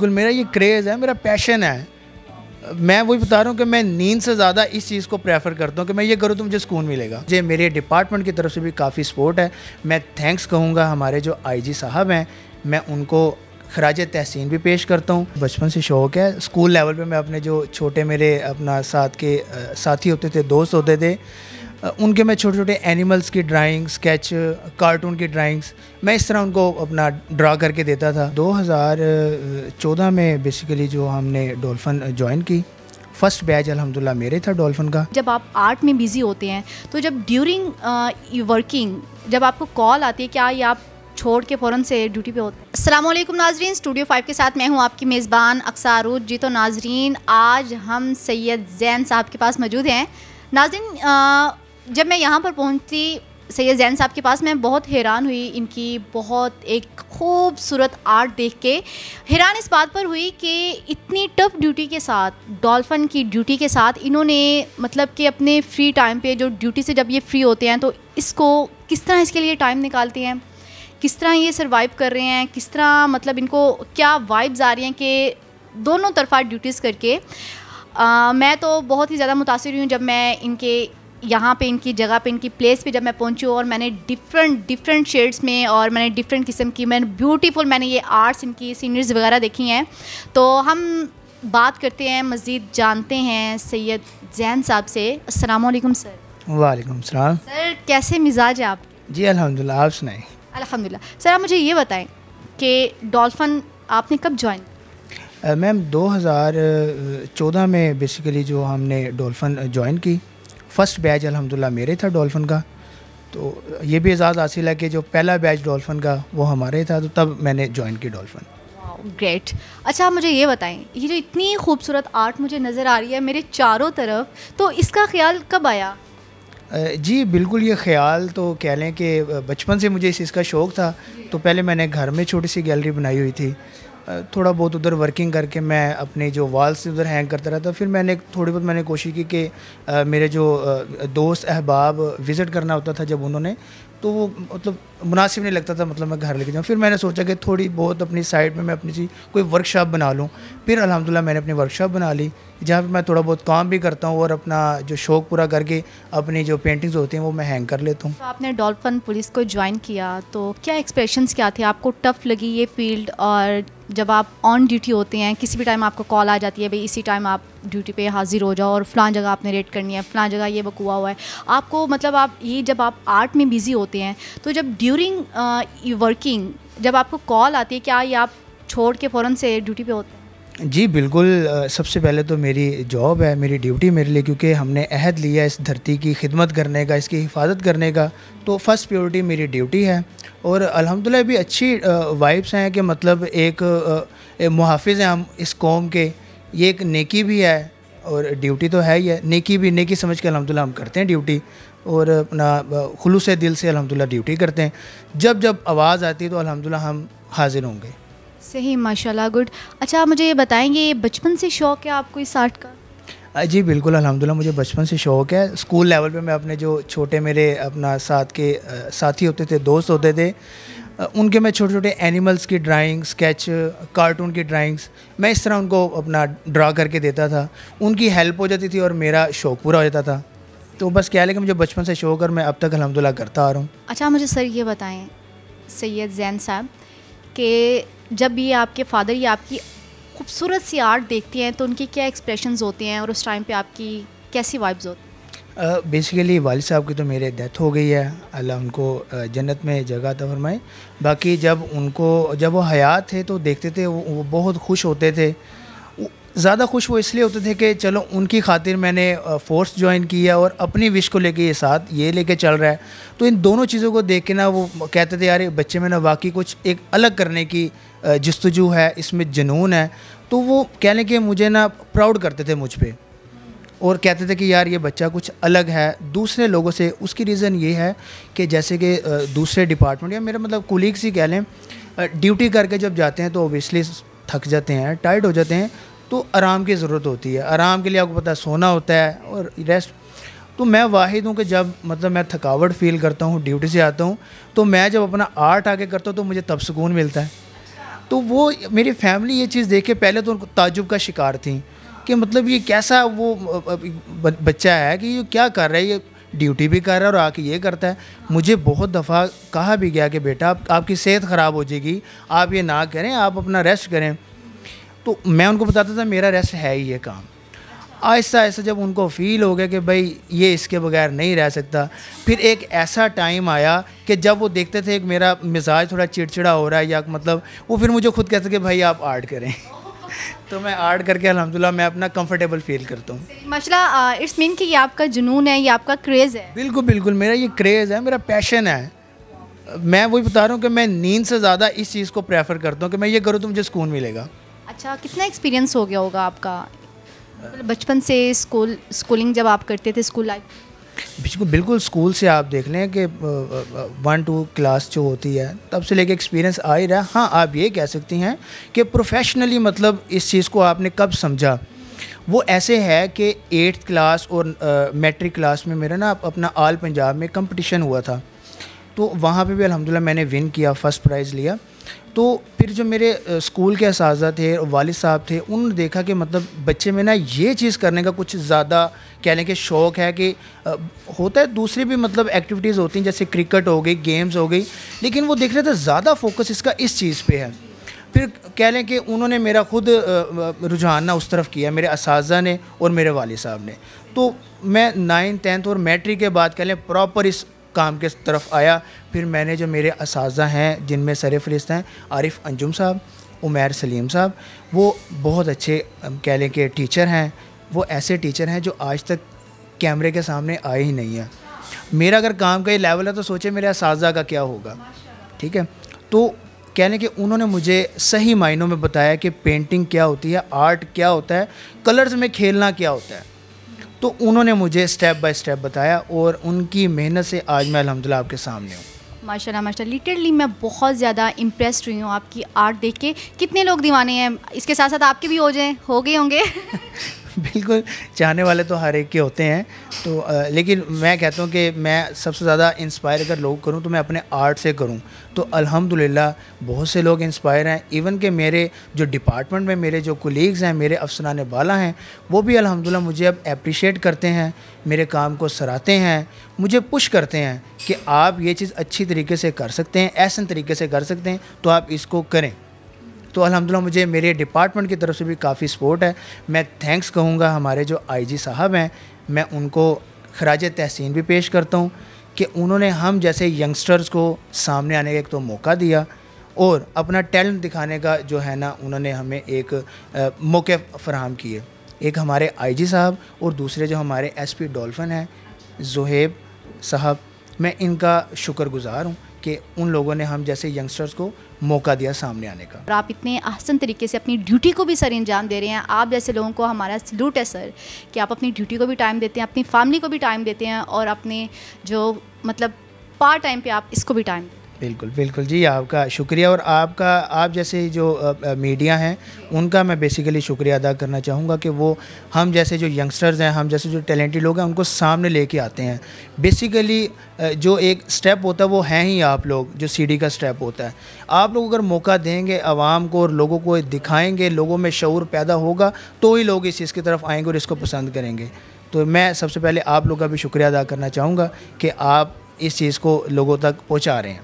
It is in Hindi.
बिल्कुल मेरा ये क्रेज़ है मेरा पैशन है मैं वही बता रहा हूँ कि मैं नींद से ज़्यादा इस चीज़ को प्रेफर करता हूँ कि मैं ये करूँ तो मुझे सुकून मिलेगा जे मेरे डिपार्टमेंट की तरफ से भी काफ़ी सपोर्ट है मैं थैंक्स कहूँगा हमारे जो आईजी साहब हैं मैं उनको खराज तहसीन भी पेश करता हूँ बचपन से शौक़ है स्कूल लेवल पर मैं अपने जो छोटे मेरे अपना साथ के साथी होते थे दोस्त होते थे उनके मैं छोटे छोटे एनिमल्स की ड्राइंग स्केच कार्टून की ड्राइंग्स मैं इस तरह उनको अपना ड्रा करके देता था 2014 में बेसिकली जो हमने डोल्फन ज्वाइन की फर्स्ट बैच अलहमदिल्ला मेरे था डॉल्फिन का जब आप आर्ट में बिज़ी होते हैं तो जब ड्यूरिंग वर्किंग जब आपको कॉल आती है क्या ये आप छोड़ के फ़ौरन से ड्यूटी पे होते हैं असलम नाजरीन स्टूडियो फाइव के साथ मैं हूँ आपकी मेज़बान अक्सारूद जी तो नाजरीन आज हम सैयद जैन साहब के पास मौजूद हैं नाजरीन जब मैं यहाँ पर पहुँचती सैयद जैन साहब के पास मैं बहुत हैरान हुई इनकी बहुत एक खूबसूरत आर्ट देख के हैरान इस बात पर हुई कि इतनी टफ ड्यूटी के साथ डॉल्फ़न की ड्यूटी के साथ इन्होंने मतलब कि अपने फ्री टाइम पे जो ड्यूटी से जब ये फ्री होते हैं तो इसको किस तरह इसके लिए टाइम निकालते हैं किस तरह ये सर्वाइव कर रहे हैं किस तरह मतलब इनको क्या वाइब्स आ रही हैं कि दोनों तरफा ड्यूटीज़ करके आ, मैं तो बहुत ही ज़्यादा मुतासर हुई हूँ जब मैं इनके यहाँ पे इनकी जगह पे इनकी प्लेस पे जब मैं पहुँची और मैंने डिफरेंट डिफरेंट शेड्स में और मैंने डिफरेंट किस्म की मैंने ब्यूटीफुल मैंने ये आर्ट्स इनकी सीनरीज वगैरह देखी हैं तो हम बात करते हैं मज़ीद जानते हैं सैयद जैन साहब से असलकम सर वालेकुम सलाम सर कैसे मिजाज है आप जी अलहमदिल्ला आप सुनाए अलहमदिल्ला सर आप मुझे ये बताएं कि डॉल्फन आपने कब ज्वाइन मैम 2014 में बेसिकली जो हमने डॉल्फन ज्वाइन की फ़र्स्ट बैच अलहमदिल्ला मेरे था डॉल्फ़िन का तो ये भी एजाज़ हासिल है कि जो पहला बैच डॉल्फ़िन का वो हमारे था तो तब मैंने ज्वाइन की डॉल्फ़िन ग्रेट अच्छा आप मुझे ये बताएं ये जो इतनी खूबसूरत आर्ट मुझे नज़र आ रही है मेरे चारों तरफ तो इसका ख्याल कब आया जी बिल्कुल ये ख्याल तो कह लें कि बचपन से मुझे इस चीज़ का शौक़ था तो पहले मैंने घर में छोटी सी गैलरी बनाई हुई थी थोड़ा बहुत उधर वर्किंग करके मैं अपने जो वाल से उधर हैंग करता रहता फिर मैंने थोड़ी बहुत मैंने कोशिश की कि मेरे जो दोस्त अहबाब विज़िट करना होता था जब उन्होंने तो वो मतलब मुनासिब नहीं लगता था मतलब मैं घर लेके जाऊँ फिर मैंने सोचा कि थोड़ी बहुत अपनी साइड में मैं अपनी सी कोई वर्कशॉप बना लूँ फिर अलहमदिल्ला मैंने अपनी वर्कशॉप बना ली जहाँ पर मैं थोड़ा बहुत काम भी करता हूँ और अपना जो शौक़ पूरा करके अपनी जो पेंटिंग्स होती हैं वो मैं हैंग कर लेता हूँ तो आपने डॉल्फन पुलिस को ज्वाइन किया तो क्या एक्सप्रेशन क्या थे आपको टफ़ लगी ये फील्ड और जब आप ऑन ड्यूटी होते हैं किसी भी टाइम आपको कॉल आ जाती है भाई इसी टाइम आप ड्यूटी पे हाज़िर हो जाओ और फ़लाँ जगह आपने रेड करनी है फ़लाँ जगह ये बकुआ हुआ है आपको मतलब आप ये जब आप आर्ट में बिज़ी होते हैं तो जब ड्यू ड्यूरिंग वर्किंग uh, जब आपको कॉल आती है क्या ये आप छोड़ के फ़ौरन से ड्यूटी पे होते हैं जी बिल्कुल सबसे पहले तो मेरी जॉब है मेरी ड्यूटी मेरे लिए क्योंकि हमने अहद लिया इस धरती की खिदमत करने का इसकी हिफाजत करने का तो फर्स्ट प्योरिटी मेरी ड्यूटी है और अल्हम्दुलिल्लाह भी अच्छी वाइब्स हैं कि मतलब एक, एक मुहाफ़ हैं हम इस कौम के ये एक नेकी भी है और ड्यूटी तो है ही है नेकी भी नेकी समझ के अलहमदिल्ला हम करते हैं ड्यूटी और अपना खलूस दिल से अलहमदिल्ला ड्यूटी करते हैं जब जब आवाज़ आती है तो अलहमदिल्ला हम हाजिर होंगे सही माशाल्लाह गुड अच्छा आप मुझे ये बताएंगे ये बचपन से शौक़ है आपको इस आर्ट का जी बिल्कुल अलहमदिल्ला मुझे बचपन से शौक़ है स्कूल लेवल पे मैं अपने जो छोटे मेरे अपना साथ के साथी होते थे दोस्त होते थे उनके मैं छोटे छोटे एनिमल्स की ड्राइंग स्केच कार्टून की ड्राइंग्स मैं इस तरह उनको अपना ड्रा करके देता था उनकी हेल्प हो जाती थी और मेरा शौक पूरा हो जाता था तो बस क्या है कि मुझे बचपन से शौक और मैं अब तक अलहमदिल्ला करता आ रहा हूँ अच्छा मुझे सर ये बताएं सैयद जैन साहब कि जब ये आपके फादर ये आपकी खूबसूरत सी आर्ट देखते हैं तो उनके क्या एक्सप्रेशंस होते हैं और उस टाइम पे आपकी कैसी वाइब्स होती हैं बेसिकली वाल साहब की तो मेरे डेथ हो गई है अल्लाह उनको जन्नत में जगह तो फरमाए बाकी जब उनको जब वो हयात थे तो देखते थे वो, वो बहुत खुश होते थे ज़्यादा खुश वो इसलिए होते थे कि चलो उनकी खातिर मैंने फोर्स ज्वाइन की है और अपनी विश को लेके ये साथ ये लेके चल रहा है तो इन दोनों चीज़ों को देख के ना वो कहते थे यार बच्चे में ना वाकई कुछ एक अलग करने की जस्तजू है इसमें जुनून है तो वो कहने के मुझे ना प्राउड करते थे मुझ पर और कहते थे कि यार ये बच्चा कुछ अलग है दूसरे लोगों से उसकी रीज़न ये है कि जैसे कि दूसरे डिपार्टमेंट या मेरा मतलब कोलीग्स ही कह लें ड्यूटी करके जब जाते हैं तो ओबियसली थक जाते हैं टाइट हो जाते हैं तो आराम की ज़रूरत होती है आराम के लिए आपको पता है सोना होता है और रेस्ट तो मैं वाहिद हूँ कि जब मतलब मैं थकावट फील करता हूँ ड्यूटी से आता हूँ तो मैं जब अपना आर्ट आगे करता हूँ तो मुझे तब सुकून मिलता है तो वो मेरी फैमिली ये चीज़ देख के पहले तो उनको ताजुब का शिकार थी कि मतलब ये कैसा वो बच्चा है कि ये क्या कर रहा है ये ड्यूटी भी कर रहा है और आके ये करता है मुझे बहुत दफ़ा कहा भी गया कि बेटा आप, आपकी सेहत ख़राब हो जाएगी आप ये ना करें आप अपना रेस्ट करें तो मैं उनको बताता था मेरा रेस्ट है ही ये काम आहिस्ता आहिस्ता जब उनको फील हो गया कि भाई ये इसके बगैर नहीं रह सकता फिर एक ऐसा टाइम आया कि जब वो देखते थे एक मेरा मिजाज थोड़ा चिड़चिड़ा हो रहा है या मतलब वो फिर मुझे खुद कहते कि भाई आप आर्ट करें तो मैं आर्ट करके अलहमदिल्ला मैं अपना कंफर्टेबल फील करता हूँ मसला इट्स मीन कि ये आपका जुनून है ये आपका क्रेज़ है बिल्कुल बिल्कुल मेरा ये क्रेज़ है मेरा पैशन है मैं वही बता रहा हूँ कि मैं नींद से ज़्यादा इस चीज़ को प्रेफर करता हूँ कि मैं ये करूँ तो मुझे सुकून मिलेगा अच्छा कितना एक्सपीरियंस हो गया होगा आपका मतलब बचपन से स्कूल स्कूलिंग जब आप करते थे स्कूल लाइफ बिल्कुल बिल्कुल स्कूल से आप देख लें कि वन टू क्लास जो होती है तब से लेके एक्सपीरियंस आ ही रहा हाँ आप ये कह सकती हैं कि प्रोफेशनली मतलब इस चीज़ को आपने कब समझा वो ऐसे है कि एट्थ क्लास और मैट्रिक क्लास में मेरा ना अपना आल पंजाब में कंपटीशन हुआ था तो वहाँ पे भी अलहमदिल्ला मैंने विन किया फ़र्स्ट प्राइज़ लिया तो फिर जो मेरे स्कूल के इस थे वालिद साहब थे उन्होंने देखा कि मतलब बच्चे में ना ये चीज़ करने का कुछ ज़्यादा कह लें कि शौक़ है कि होता है दूसरी भी मतलब एक्टिविटीज़ होती हैं जैसे क्रिकेट हो गई गेम्स हो गई लेकिन वो देख रहे थे ज़्यादा फोकस इसका इस चीज़ पर है फिर कह लें कि उन्होंने मेरा ख़ुद रुझान ना उस तरफ किया मेरे इस ने और मेरे वाल साहब ने तो मैं नाइन्थ टेंथ और मैट्रिक के बाद कह लें प्रॉपर इस काम के तरफ आया फिर मैंने जो मेरे इस हैं जिनमें सर फहरिस्त हैं आरिफ अंजुम साहब उमैर सलीम साहब वो बहुत अच्छे कह लें कि टीचर हैं वो ऐसे टीचर हैं जो आज तक कैमरे के सामने आए ही नहीं हैं मेरा अगर काम का ये लेवल है तो सोचे मेरे इस का क्या होगा ठीक है तो कहने कि उन्होंने मुझे सही मायनों में बताया कि पेंटिंग क्या होती है आर्ट क्या होता है कलर्स में खेलना क्या होता है तो उन्होंने मुझे स्टेप बाय स्टेप बताया और उनकी मेहनत से आज मैं अलहमदिल्ला आपके सामने हूँ माशा माशा लिटरली मैं बहुत ज़्यादा इम्प्रेस हुई हूँ आपकी आर्ट देख के कितने लोग दीवाने हैं इसके साथ साथ आपके भी हो जाएँ हो गए होंगे बिल्कुल चाहने वाले तो हर एक के होते हैं तो आ, लेकिन मैं कहता हूँ कि मैं सबसे ज़्यादा इंस्पायर अगर लोग करूँ तो मैं अपने आर्ट से करूँ तो अल्हम्दुलिल्लाह बहुत से लोग इंस्पायर हैं इवन के मेरे जो डिपार्टमेंट में मेरे जो कोलीग्स हैं मेरे अफसरान बाला हैं वो भी अल्हम्दुलिल्लाह मुझे अब अप्रिशिएट करते हैं मेरे काम को सराहते हैं मुझे पुश करते हैं कि आप ये चीज़ अच्छी तरीके से कर सकते हैं ऐसा तरीके से कर सकते हैं तो आप इसको करें तो अलहमदिल्ला मुझे मेरे डिपार्टमेंट की तरफ से भी काफ़ी सपोर्ट है मैं थैंक्स कहूँगा हमारे जो आईजी साहब हैं मैं उनको खराज तहसीन भी पेश करता हूँ कि उन्होंने हम जैसे यंगस्टर्स को सामने आने का एक तो मौका दिया और अपना टैलेंट दिखाने का जो है ना उन्होंने हमें एक आ, मौके फराहम किए एक हमारे आईजी साहब और दूसरे जो हमारे एसपी डॉल्फिन हैं जोहेब साहब मैं इनका शुक्रगुज़ार हूँ कि उन लोगों ने हम जैसे यंगस्टर्स को मौका दिया सामने आने का और आप इतने आसन तरीके से अपनी ड्यूटी को भी सर अंजाम दे रहे हैं आप जैसे लोगों को हमारा सल्यूट है सर कि आप अपनी ड्यूटी को भी टाइम देते हैं अपनी फैमिली को भी टाइम देते हैं और अपने जो मतलब पार्ट टाइम पर आप इसको भी टाइम देते हैं बिल्कुल बिल्कुल जी आपका शुक्रिया और आपका आप जैसे जो मीडिया हैं उनका मैं बेसिकली शुक्रिया अदा करना चाहूँगा कि वो हम जैसे जो यंगस्टर्स हैं हम जैसे जो टैलेंटेड लोग हैं उनको सामने लेके आते हैं बेसिकली जो एक स्टेप होता है वो हैं ही आप लोग जो सीडी का स्टेप होता है आप लोग अगर मौका देंगे आवाम को और लोगों को दिखाएँगे लोगों में शूर पैदा होगा तो ही लोग इस चीज़ की तरफ आएँगे और इसको पसंद करेंगे तो मैं सबसे पहले आप लोग का भी शुक्रिया अदा करना चाहूँगा कि आप इस चीज़ को लोगों तक पहुँचा रहे हैं